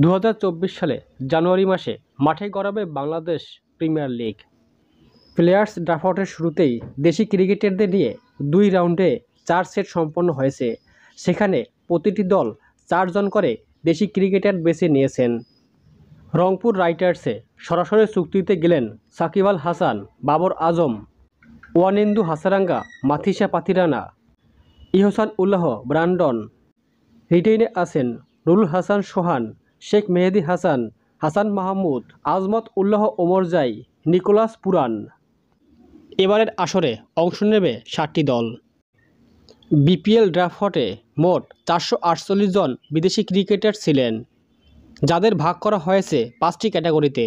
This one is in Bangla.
দু সালে জানুয়ারি মাসে মাঠে গড়াবে বাংলাদেশ প্রিমিয়ার লিগ প্লেয়ার্স ড্রাফটের শুরুতেই দেশি ক্রিকেটারদের নিয়ে দুই রাউন্ডে চার সেট সম্পন্ন হয়েছে সেখানে প্রতিটি দল চারজন করে দেশি ক্রিকেটার বেছে নিয়েছেন রংপুর রাইটার্সে সরাসরি চুক্তিতে গেলেন সাকিব আল হাসান বাবর আজম ওয়ানেন্দু হাসারাঙ্গা মাথিসা পাথিরানা ইহসান উল্লাহ ব্রান্ডন রিটেইনে আছেন রুল Hasan Sohan Sheikh Mehedi Hasan Hasan Mahmud Azmatullah Omarzai Nicholas Pooran এবারের আসরে অংশ নেবে ষাটটি দল বিপিএল ড্রাফটে মোট চারশো আটচল্লিশ জন বিদেশি ক্রিকেটার ছিলেন যাদের ভাগ করা হয়েছে পাঁচটি ক্যাটাগরিতে